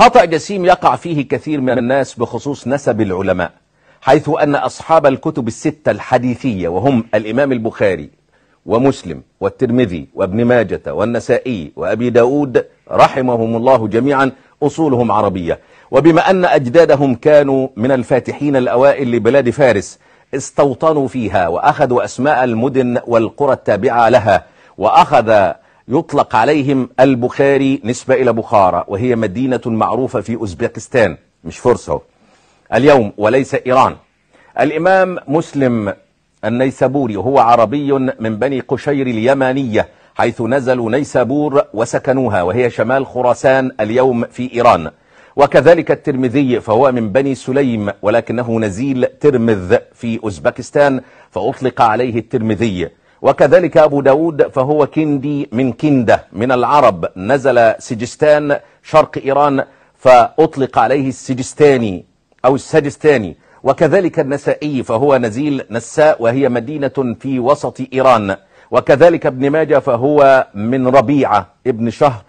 خطأ جسيم يقع فيه كثير من الناس بخصوص نسب العلماء حيث أن أصحاب الكتب الستة الحديثية وهم الإمام البخاري ومسلم والترمذي وابن ماجة والنسائي وأبي داود رحمهم الله جميعا أصولهم عربية وبما أن أجدادهم كانوا من الفاتحين الأوائل لبلاد فارس استوطنوا فيها وأخذوا أسماء المدن والقرى التابعة لها وأخذ يطلق عليهم البخاري نسبة إلى بخارة وهي مدينة معروفة في أوزبكستان مش فرصة اليوم وليس إيران الإمام مسلم النيسابوري هو عربي من بني قشير اليمانية حيث نزلوا نيسابور وسكنوها وهي شمال خراسان اليوم في إيران وكذلك الترمذي فهو من بني سليم ولكنه نزيل ترمذ في أوزبكستان فأطلق عليه الترمذي وكذلك أبو داود فهو كندي من كندة من العرب نزل سجستان شرق إيران فأطلق عليه السجستاني أو السجستاني وكذلك النسائي فهو نزيل نساء وهي مدينة في وسط إيران وكذلك ابن ماجه فهو من ربيعة ابن شهر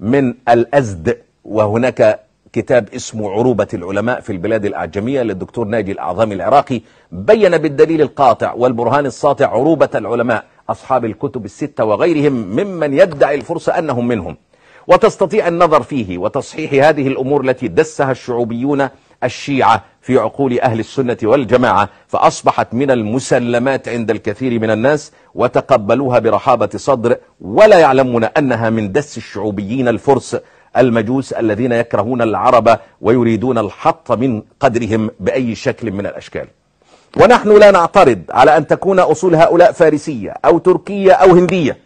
من الأزد وهناك كتاب اسمه عروبة العلماء في البلاد الأعجمية للدكتور ناجي الأعظم العراقي بين بالدليل القاطع والبرهان الساطع عروبة العلماء أصحاب الكتب الستة وغيرهم ممن يدعي الفرصة أنهم منهم وتستطيع النظر فيه وتصحيح هذه الأمور التي دسها الشعوبيون الشيعة في عقول أهل السنة والجماعة فأصبحت من المسلمات عند الكثير من الناس وتقبلوها برحابة صدر ولا يعلمون أنها من دس الشعوبيين الفرس المجوس الذين يكرهون العرب ويريدون الحط من قدرهم بأي شكل من الأشكال ونحن لا نعترض على أن تكون أصول هؤلاء فارسية أو تركية أو هندية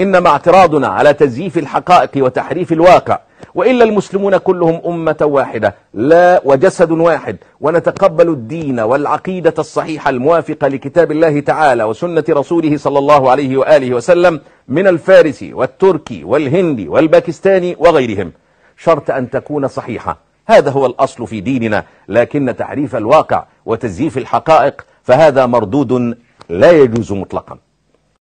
إنما اعتراضنا على تزييف الحقائق وتحريف الواقع وإلا المسلمون كلهم أمة واحدة لا وجسد واحد ونتقبل الدين والعقيدة الصحيحة الموافقة لكتاب الله تعالى وسنة رسوله صلى الله عليه وآله وسلم من الفارسي والتركي والهندي والباكستاني وغيرهم شرط أن تكون صحيحة هذا هو الأصل في ديننا لكن تعريف الواقع وتزييف الحقائق فهذا مردود لا يجوز مطلقا